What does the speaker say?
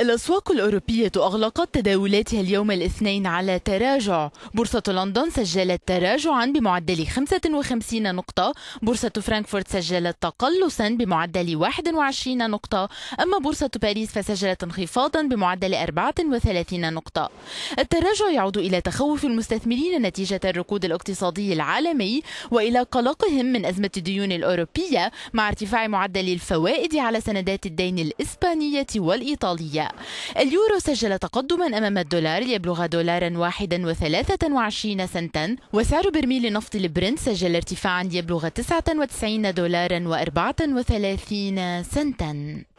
الأسواق الأوروبية أغلقت تداولاتها اليوم الاثنين على تراجع بورصة لندن سجلت تراجعا بمعدل 55 نقطة بورصة فرانكفورت سجلت تقلصا بمعدل 21 نقطة أما بورصة باريس فسجلت انخفاضا بمعدل 34 نقطة التراجع يعود إلى تخوف المستثمرين نتيجة الركود الاقتصادي العالمي وإلى قلقهم من أزمة الديون الأوروبية مع ارتفاع معدل الفوائد على سندات الدين الإسبانية والإيطالية اليورو سجل تقدما أمام الدولار ليبلغ دولارا واحدا وثلاثة وعشرين سنتا وسعر برميل نفط البرنت سجل ارتفاعا ليبلغ وتسعين دولارا وأربعة وثلاثين سنتا